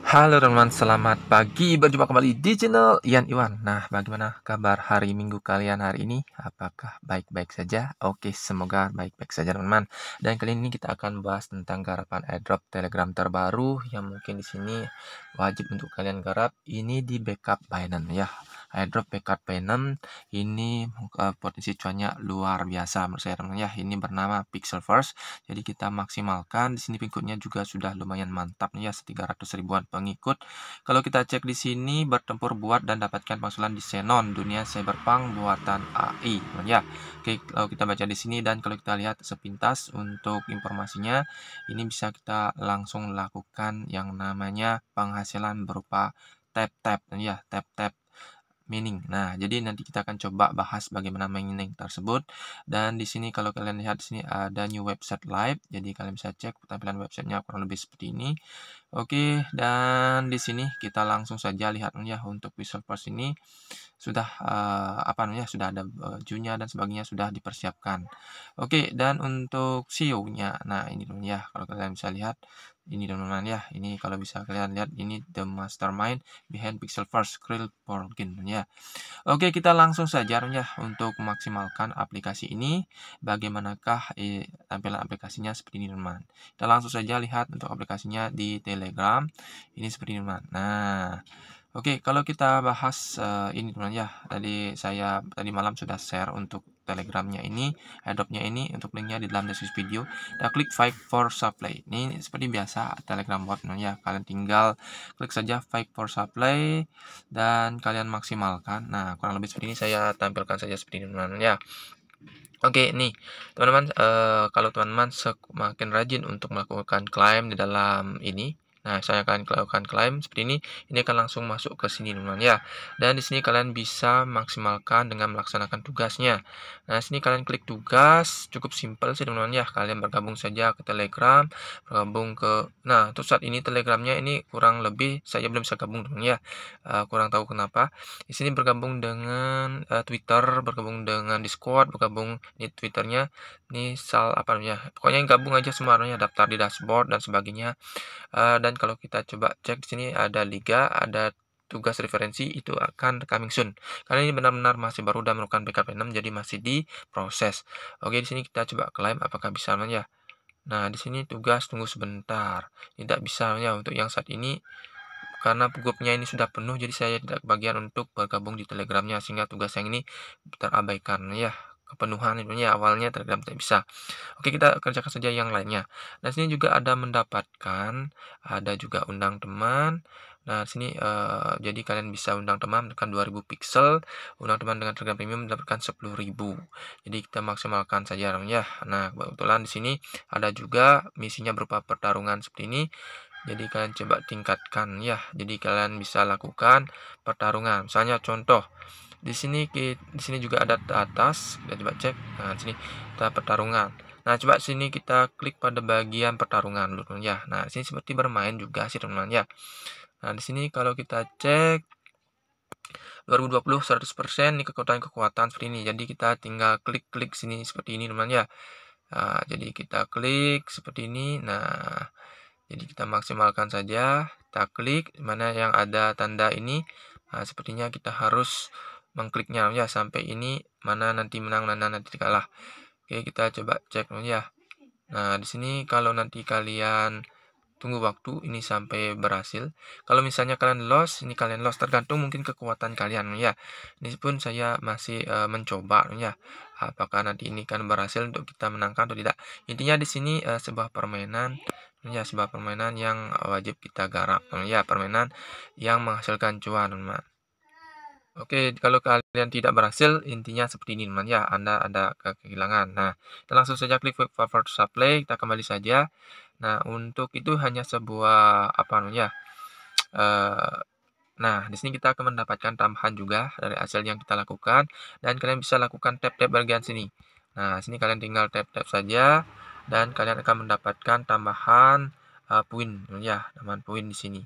Halo teman-teman, selamat pagi. Berjumpa kembali di channel Ian Iwan. Nah, bagaimana kabar hari Minggu kalian hari ini? Apakah baik-baik saja? Oke, semoga baik-baik saja teman-teman. Dan kali ini kita akan bahas tentang garapan airdrop Telegram terbaru yang mungkin di sini wajib untuk kalian garap. Ini di backup Binance ya airdrop backup Venom ini uh, potensi cuannya luar biasa menurut saya teman-teman ya ini bernama Pixel First jadi kita maksimalkan di sini pengikutnya juga sudah lumayan mantap nih ya 300 ribuan pengikut kalau kita cek di sini bertempur buat dan dapatkan pengusulan di Xenon dunia cyberpunk buatan AI teman ya oke kalau kita baca di sini dan kalau kita lihat sepintas untuk informasinya ini bisa kita langsung lakukan yang namanya penghasilan berupa tap tap ya tap tap meaning. Nah, jadi nanti kita akan coba bahas bagaimana meaning tersebut. Dan di sini kalau kalian lihat di sini ada new website live. Jadi kalian bisa cek tampilan websitenya kurang lebih seperti ini. Oke, dan di sini kita langsung saja lihat ya untuk visual first ini sudah uh, apa namanya sudah ada bajunya eh, dan sebagainya sudah dipersiapkan. Oke, dan untuk CEO-nya. Nah, ini dulu ya kalau kalian bisa lihat ini teman-teman ya. Ini kalau bisa kalian lihat ini the mastermind behind pixel first Krill Porgin ya. Oke, kita langsung saja ya untuk memaksimalkan aplikasi ini bagaimanakah eh, tampilan aplikasinya seperti ini teman. Kita langsung saja lihat untuk aplikasinya di tele Telegram. Ini seperti ini teman. Nah, Oke, okay, kalau kita bahas uh, ini teman ya, tadi saya tadi malam sudah share untuk telegramnya ini, adopnya ini, untuk linknya di dalam deskripsi video. Kita klik fight for supply. Ini seperti biasa telegram bot ya, kalian tinggal klik saja fight for supply dan kalian maksimalkan. Nah, kurang lebih seperti ini saya tampilkan saja seperti ini teman ya. Oke okay, nih teman-teman, uh, kalau teman-teman semakin rajin untuk melakukan klaim di dalam ini Nah, saya akan lakukan klaim seperti ini. Ini akan langsung masuk ke sini, teman-teman ya. Dan di sini kalian bisa maksimalkan dengan melaksanakan tugasnya. Nah, sini kalian klik tugas, cukup simple sih, teman-teman ya. Kalian bergabung saja ke Telegram, bergabung ke Nah, untuk saat ini Telegramnya ini kurang lebih saya belum bisa gabung, teman-teman ya. Uh, kurang tahu kenapa. Di sini bergabung dengan uh, Twitter, bergabung dengan Discord, bergabung di Twitternya. Ini sal apa namanya? Pokoknya yang gabung aja semuanya, daftar di dashboard dan sebagainya. Uh, dan dan kalau kita coba cek di sini ada liga ada tugas referensi itu akan coming soon karena ini benar-benar masih baru dan merupakan backup 6 jadi masih di proses. oke di sini kita coba klaim apakah bisa ya nah di sini tugas tunggu sebentar tidak bisa ya untuk yang saat ini karena grupnya ini sudah penuh jadi saya tidak bagian untuk bergabung di telegramnya sehingga tugas yang ini terabaikan ya kepenuhan itu ya awalnya Telegram tidak bisa. Oke, kita kerjakan saja yang lainnya. Nah, sini juga ada mendapatkan, ada juga undang teman. Nah, sini uh, jadi kalian bisa undang teman mendapatkan 2000 pixel, undang teman dengan Telegram Premium mendapatkan 10.000. Jadi kita maksimalkan saja ya. Nah, kebetulan di sini ada juga misinya berupa pertarungan seperti ini jadi kalian coba tingkatkan ya jadi kalian bisa lakukan pertarungan misalnya contoh di sini di sini juga ada atas, kita coba cek. Nah, di sini kita pertarungan. Nah, coba sini kita klik pada bagian pertarungan dulu ya. Nah, di sini seperti bermain juga sih teman-teman ya. Nah, di sini kalau kita cek 2020 100% ini kekuatan-kekuatan seperti ini. Jadi kita tinggal klik-klik sini seperti ini teman-teman ya. Nah, jadi kita klik seperti ini. Nah, jadi kita maksimalkan saja. Kita klik mana yang ada tanda ini. Nah, sepertinya kita harus mengkliknya ya sampai ini mana nanti menang mana nanti kalah oke kita coba cek ya nah di sini kalau nanti kalian tunggu waktu ini sampai berhasil kalau misalnya kalian loss ini kalian loss tergantung mungkin kekuatan kalian ya ini pun saya masih uh, mencoba ya apakah nanti ini kan berhasil untuk kita menangkan atau tidak intinya di sini uh, sebuah permainan ya sebuah permainan yang wajib kita garap ya permainan yang menghasilkan cuan teman Oke, kalau kalian tidak berhasil, intinya seperti ini teman ya, Anda ada kehilangan. Nah, kita langsung saja klik favorit supply, kita kembali saja. Nah, untuk itu hanya sebuah apa namanya? Uh, nah, di sini kita akan mendapatkan tambahan juga dari hasil yang kita lakukan dan kalian bisa lakukan tap-tap bagian sini. Nah, sini kalian tinggal tap-tap saja dan kalian akan mendapatkan tambahan uh, poin ya, tambahan poin di sini.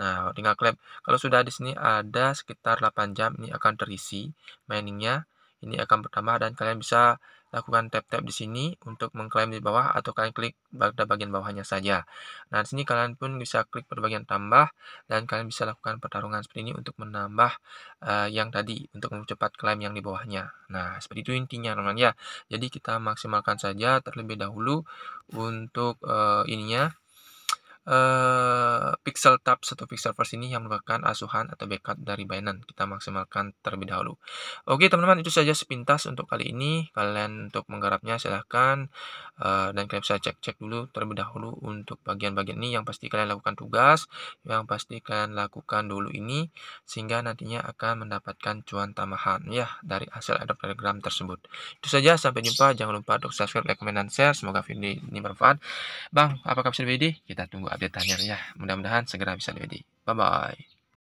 Nah, tinggal klaim. Kalau sudah di sini ada sekitar 8 jam, ini akan terisi miningnya. Ini akan bertambah dan kalian bisa lakukan tap-tap di sini untuk mengklaim di bawah atau kalian klik pada bagian bawahnya saja. Nah, di sini kalian pun bisa klik pada bagian tambah dan kalian bisa lakukan pertarungan seperti ini untuk menambah uh, yang tadi untuk mempercepat klaim yang di bawahnya. Nah, seperti itu intinya teman-teman ya. Jadi kita maksimalkan saja terlebih dahulu untuk uh, ininya uh, Pixel Tab atau first ini yang merupakan asuhan atau backup dari Binance. Kita maksimalkan terlebih dahulu. Oke teman-teman itu saja sepintas untuk kali ini. Kalian untuk menggarapnya silahkan uh, dan kalian bisa cek-cek dulu terlebih dahulu untuk bagian-bagian ini yang pasti kalian lakukan tugas, yang pasti kalian lakukan dulu ini sehingga nantinya akan mendapatkan cuan tambahan ya dari hasil adop telegram tersebut. Itu saja sampai jumpa. Jangan lupa untuk subscribe, like, comment, dan share. Semoga video ini bermanfaat. Bang, apa bisa BD? Kita tunggu update harian ya. Mudah-mudahan segera bisa di Bye-bye.